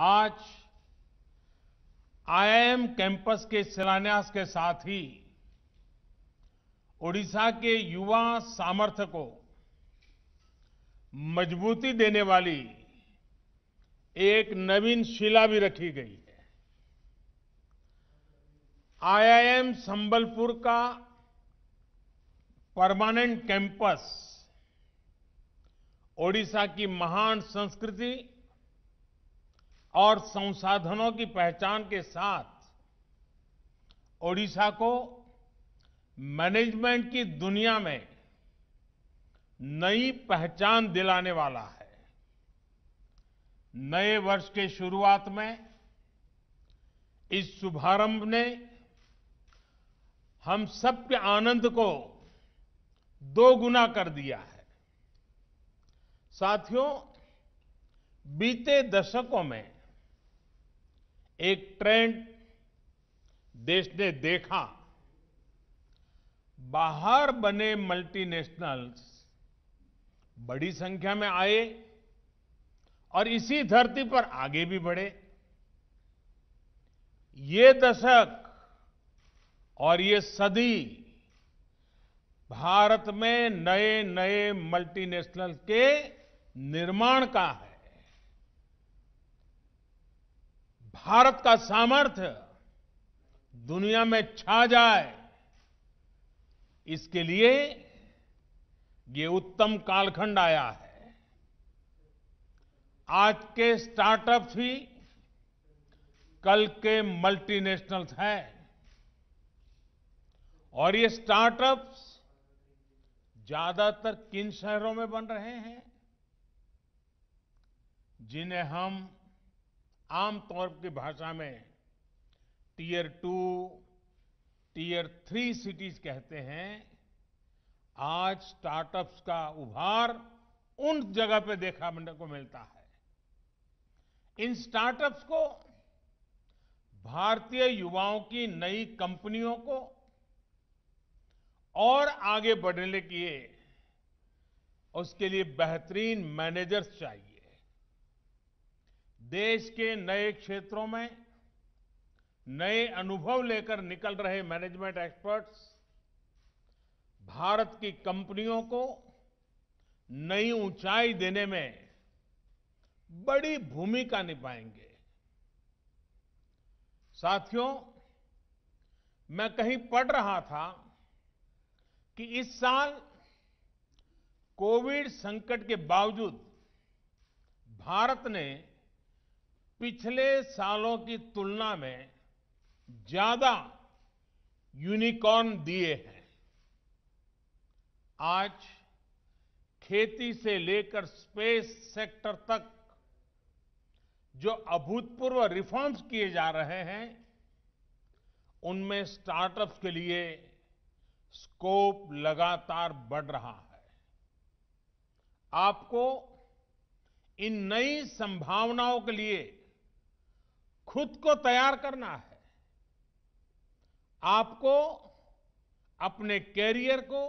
आज IIM campus के शिलान्यास के साथ ही ओडिशा के युवा सामर्थ्य को मजबूती देने वाली एक नवीन शिला भी रखी गई है आईआईएम संबलपुर का परमानेंट कैंपस ओडिशा की महान संस्कृति और संसाधनों की पहचान के साथ ओडिशा को मैनेजमेंट की दुनिया में नई पहचान दिलाने वाला है नए वर्ष के शुरुआत में इस शुभारंभ ने हम सबके आनंद को दो गुना कर दिया है साथियों बीते दशकों में एक ट्रेंड देश ने देखा बाहर बने मल्टीनेशनल्स बड़ी संख्या में आए और इसी धरती पर आगे भी बढ़े ये दशक और ये सदी भारत में नए नए मल्टीनेशनल के निर्माण का है भारत का सामर्थ्य दुनिया में छा जाए इसके लिए ये उत्तम कालखंड आया है आज के स्टार्टअप्स ही कल के मल्टीनेशनल्स हैं और ये स्टार्टअप्स ज्यादातर किन शहरों में बन रहे हैं जिन्हें हम आमतौर की भाषा में tier two tier three cities कहते हैं आज स्टार्टअप्स का उभार उन जगह पे देखा को मिलता है इन स्टार्टअप्स को भारतीय युवाओं की नई कंपनियों को और आगे बढ़ने के लिए उसके लिए बेहतरीन मैनेजर्स चाहिए देश के नए क्षेत्रों में नए अनुभव लेकर निकल रहे मैनेजमेंट एक्सपर्ट्स भारत की कंपनियों को नई ऊंचाई देने में बड़ी भूमिका निभाएंगे साथियों मैं कहीं पढ़ रहा था कि इस साल कोविड संकट के बावजूद भारत ने पिछले सालों की तुलना में ज्यादा यूनिकॉर्न दिए हैं आज खेती से लेकर स्पेस सेक्टर तक जो अभूतपूर्व रिफॉर्म्स किए जा रहे हैं उनमें स्टार्टअप्स के लिए स्कोप लगातार बढ़ रहा है आपको इन नई संभावनाओं के लिए खुद को तैयार करना है आपको अपने कैरियर को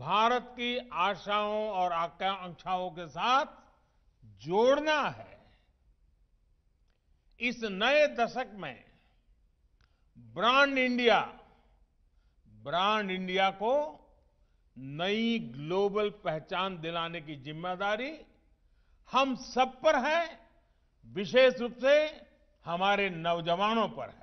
भारत की आशाओं और आकांक्षाओं के साथ जोड़ना है इस नए दशक में ब्रांड इंडिया ब्रांड इंडिया को नई ग्लोबल पहचान दिलाने की जिम्मेदारी हम सब पर है विशेष रूप से हमारे नौजवानों पर है